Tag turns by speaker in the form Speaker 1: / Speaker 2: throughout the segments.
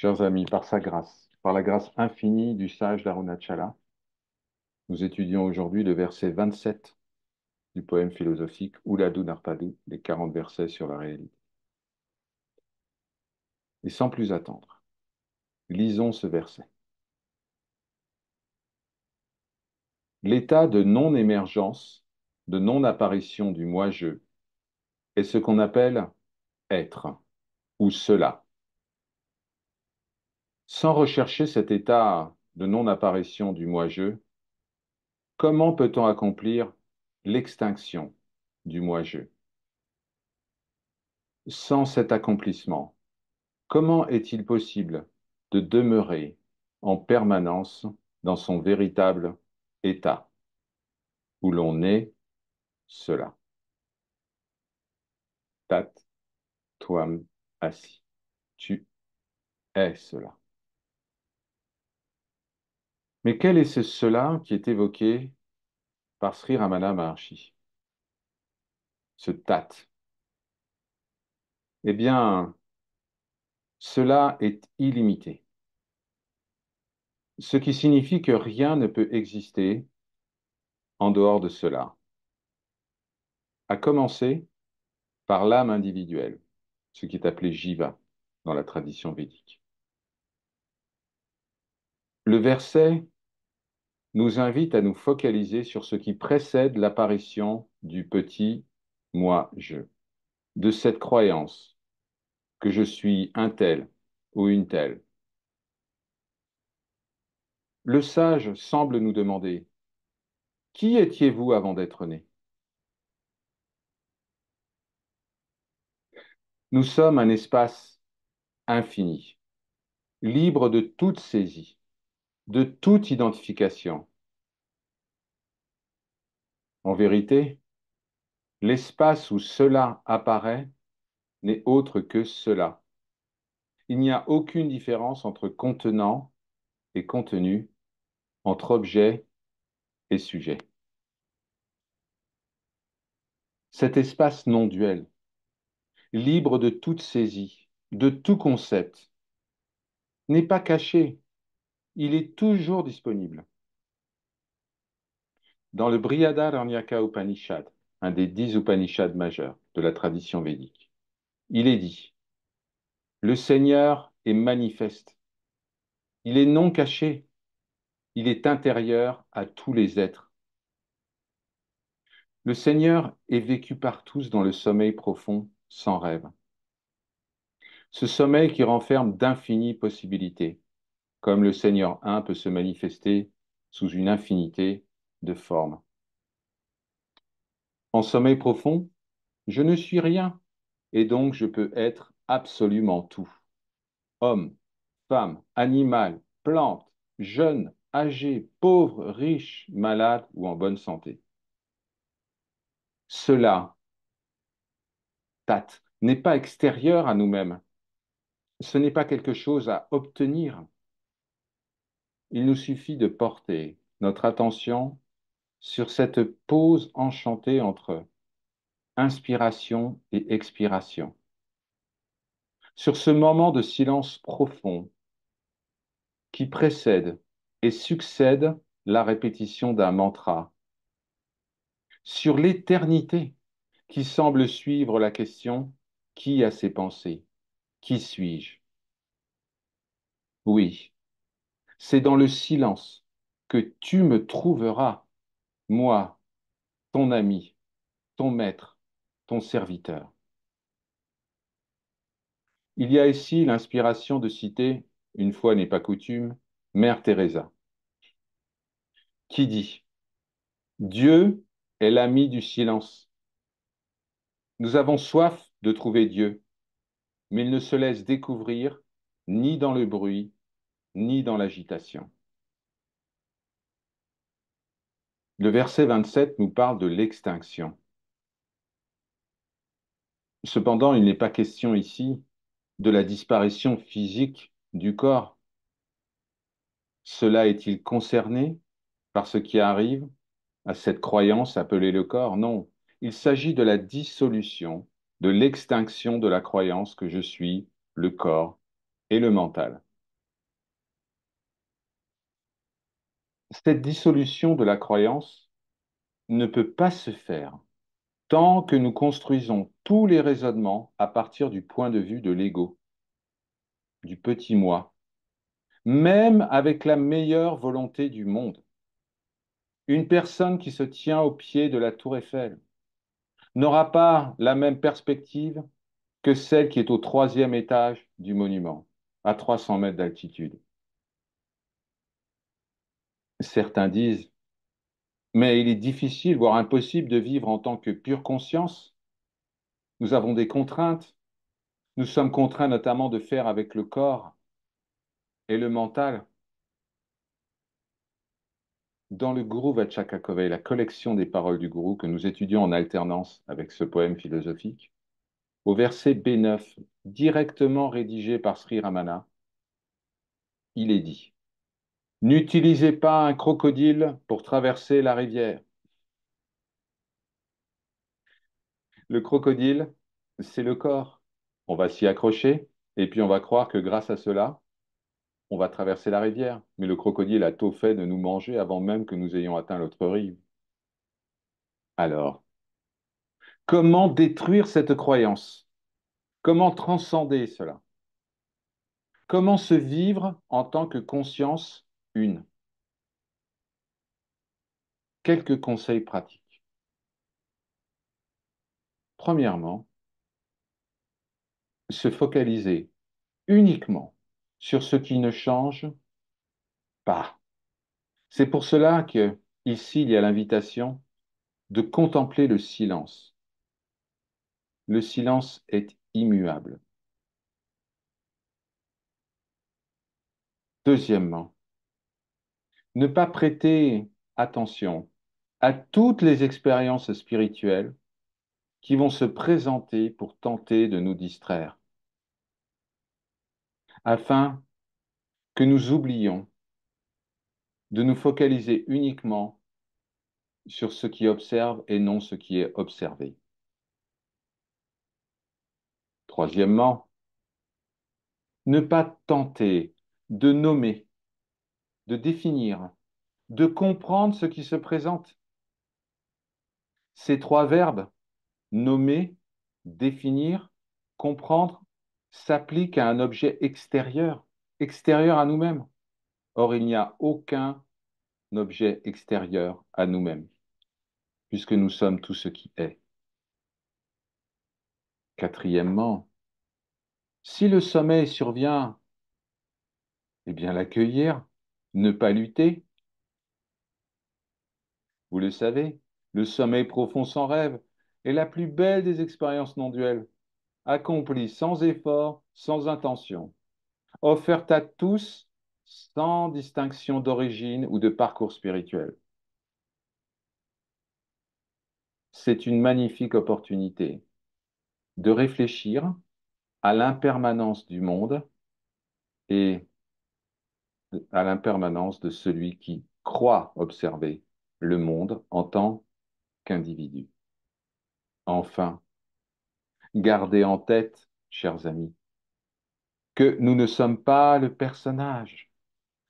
Speaker 1: Chers amis, par sa grâce, par la grâce infinie du sage d'Arunachala, nous étudions aujourd'hui le verset 27 du poème philosophique Uladu Narpadu, les 40 versets sur la réalité. Et sans plus attendre, lisons ce verset. L'état de non-émergence, de non-apparition du moi-je, est ce qu'on appelle être ou cela sans rechercher cet état de non-apparition du moi-je, comment peut-on accomplir l'extinction du moi-je Sans cet accomplissement, comment est-il possible de demeurer en permanence dans son véritable état, où l'on est cela. Tat, toi assis. Tu es cela. Mais quel est ce cela qui est évoqué par Sri Ramana Maharshi Ce tat. Eh bien, cela est illimité. Ce qui signifie que rien ne peut exister en dehors de cela. À commencer par l'âme individuelle, ce qui est appelé jiva dans la tradition védique. Le verset nous invite à nous focaliser sur ce qui précède l'apparition du petit moi-je, de cette croyance que je suis un tel ou une telle. Le sage semble nous demander, qui étiez-vous avant d'être né Nous sommes un espace infini, libre de toute saisie de toute identification. En vérité, l'espace où cela apparaît n'est autre que cela. Il n'y a aucune différence entre contenant et contenu, entre objet et sujet. Cet espace non duel, libre de toute saisie, de tout concept, n'est pas caché il est toujours disponible. Dans le Brihadaranyaka Upanishad, un des dix Upanishads majeurs de la tradition védique, il est dit Le Seigneur est manifeste, il est non caché, il est intérieur à tous les êtres. Le Seigneur est vécu par tous dans le sommeil profond, sans rêve. Ce sommeil qui renferme d'infinies possibilités, comme le Seigneur un peut se manifester sous une infinité de formes. En sommeil profond, je ne suis rien, et donc je peux être absolument tout. Homme, femme, animal, plante, jeune, âgé, pauvre, riche, malade ou en bonne santé. Cela, tate, n'est pas extérieur à nous-mêmes. Ce n'est pas quelque chose à obtenir il nous suffit de porter notre attention sur cette pause enchantée entre inspiration et expiration, sur ce moment de silence profond qui précède et succède la répétition d'un mantra, sur l'éternité qui semble suivre la question qui a ses pensées, qui suis-je Oui, c'est dans le silence que tu me trouveras, moi, ton ami, ton maître, ton serviteur. Il y a ici l'inspiration de citer, une fois n'est pas coutume, Mère Teresa, qui dit Dieu est l'ami du silence. Nous avons soif de trouver Dieu, mais il ne se laisse découvrir ni dans le bruit, ni dans l'agitation. Le verset 27 nous parle de l'extinction. Cependant, il n'est pas question ici de la disparition physique du corps. Cela est-il concerné par ce qui arrive à cette croyance appelée le corps Non, il s'agit de la dissolution, de l'extinction de la croyance que je suis le corps et le mental. cette dissolution de la croyance ne peut pas se faire tant que nous construisons tous les raisonnements à partir du point de vue de l'ego, du petit moi, même avec la meilleure volonté du monde. Une personne qui se tient au pied de la tour Eiffel n'aura pas la même perspective que celle qui est au troisième étage du monument, à 300 mètres d'altitude. Certains disent, mais il est difficile, voire impossible, de vivre en tant que pure conscience. Nous avons des contraintes. Nous sommes contraints notamment de faire avec le corps et le mental. Dans le Guru Vachakakovei, la collection des paroles du Guru que nous étudions en alternance avec ce poème philosophique, au verset B9, directement rédigé par Sri Ramana, il est dit N'utilisez pas un crocodile pour traverser la rivière. Le crocodile, c'est le corps. On va s'y accrocher et puis on va croire que grâce à cela, on va traverser la rivière. Mais le crocodile a tôt fait de nous manger avant même que nous ayons atteint l'autre rive. Alors, comment détruire cette croyance Comment transcender cela Comment se vivre en tant que conscience Quelques conseils pratiques. Premièrement, se focaliser uniquement sur ce qui ne change pas. C'est pour cela que ici il y a l'invitation de contempler le silence. Le silence est immuable. Deuxièmement, ne pas prêter attention à toutes les expériences spirituelles qui vont se présenter pour tenter de nous distraire, afin que nous oublions de nous focaliser uniquement sur ce qui observe et non ce qui est observé. Troisièmement, ne pas tenter de nommer de définir, de comprendre ce qui se présente. Ces trois verbes, nommer, définir, comprendre, s'appliquent à un objet extérieur, extérieur à nous-mêmes. Or, il n'y a aucun objet extérieur à nous-mêmes, puisque nous sommes tout ce qui est. Quatrièmement, si le sommeil survient, eh bien l'accueillir, ne pas lutter. Vous le savez, le sommeil profond sans rêve est la plus belle des expériences non duelles, accomplie sans effort, sans intention, offerte à tous sans distinction d'origine ou de parcours spirituel. C'est une magnifique opportunité de réfléchir à l'impermanence du monde et à l'impermanence de celui qui croit observer le monde en tant qu'individu. Enfin, gardez en tête, chers amis, que nous ne sommes pas le personnage.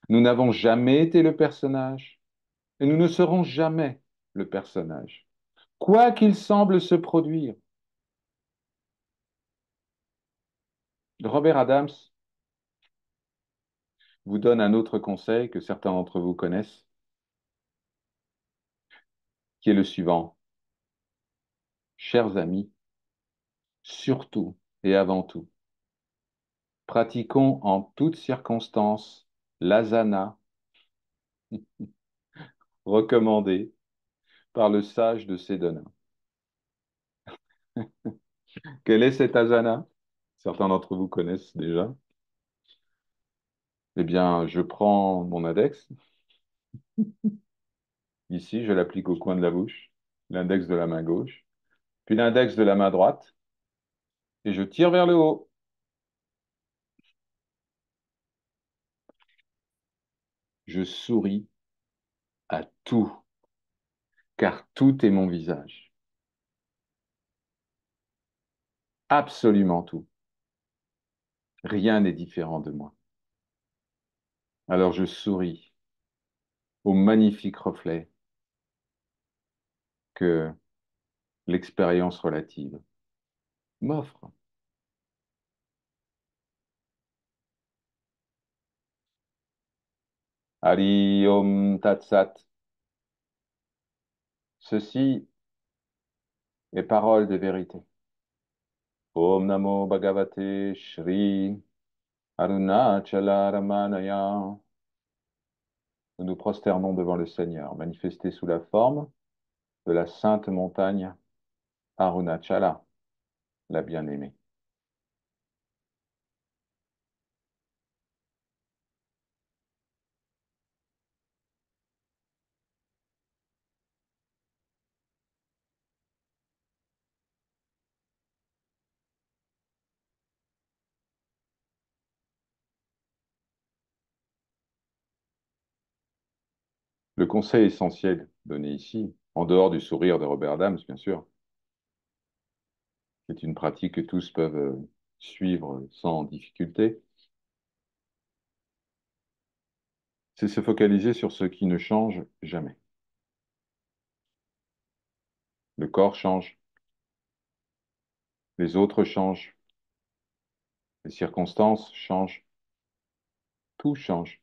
Speaker 1: Nous n'avons jamais été le personnage et nous ne serons jamais le personnage, quoi qu'il semble se produire. Robert Adams vous donne un autre conseil que certains d'entre vous connaissent, qui est le suivant. Chers amis, surtout et avant tout, pratiquons en toutes circonstances l'asana recommandé par le sage de Sédona. Quel est cet asana Certains d'entre vous connaissent déjà. Eh bien, je prends mon index. Ici, je l'applique au coin de la bouche, l'index de la main gauche, puis l'index de la main droite, et je tire vers le haut. Je souris à tout, car tout est mon visage. Absolument tout. Rien n'est différent de moi. Alors je souris au magnifique reflet que l'expérience relative m'offre. Ali Om Tatsat. Ceci est parole de vérité. Om Namo Bhagavate Shri ramanaya. Nous nous prosternons devant le Seigneur, manifesté sous la forme de la sainte montagne Arunachala, la bien-aimée. Le conseil essentiel donné ici, en dehors du sourire de Robert Adams, bien sûr, c'est une pratique que tous peuvent euh, suivre sans difficulté, c'est se focaliser sur ce qui ne change jamais. Le corps change, les autres changent, les circonstances changent, tout change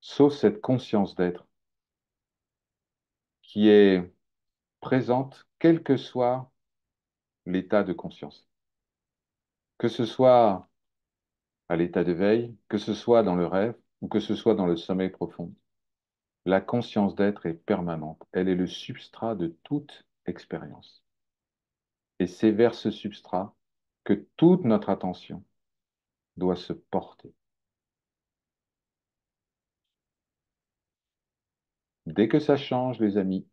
Speaker 1: sauf cette conscience d'être qui est présente quel que soit l'état de conscience. Que ce soit à l'état de veille, que ce soit dans le rêve ou que ce soit dans le sommeil profond, la conscience d'être est permanente. Elle est le substrat de toute expérience. Et c'est vers ce substrat que toute notre attention doit se porter. Dès que ça change, les amis,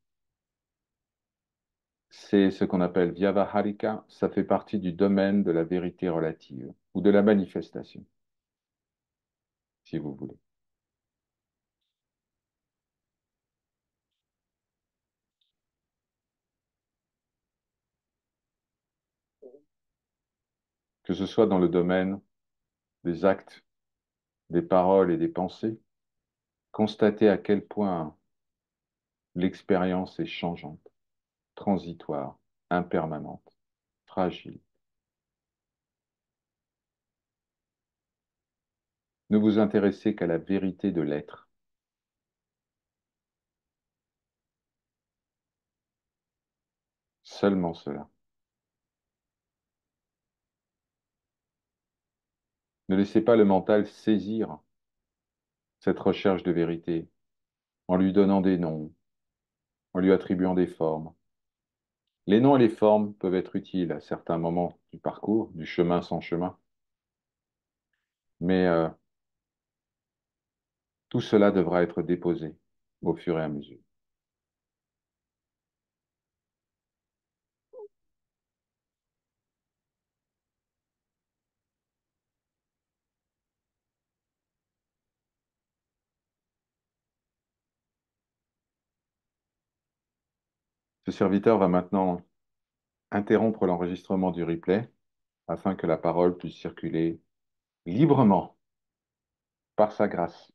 Speaker 1: c'est ce qu'on appelle Vyavaharika, ça fait partie du domaine de la vérité relative ou de la manifestation, si vous voulez. Que ce soit dans le domaine des actes, des paroles et des pensées, constater à quel point L'expérience est changeante, transitoire, impermanente, fragile. Ne vous intéressez qu'à la vérité de l'être. Seulement cela. Ne laissez pas le mental saisir cette recherche de vérité en lui donnant des noms, en lui attribuant des formes. Les noms et les formes peuvent être utiles à certains moments du parcours, du chemin sans chemin. Mais euh, tout cela devra être déposé au fur et à mesure. Ce serviteur va maintenant interrompre l'enregistrement du replay afin que la parole puisse circuler librement par sa grâce.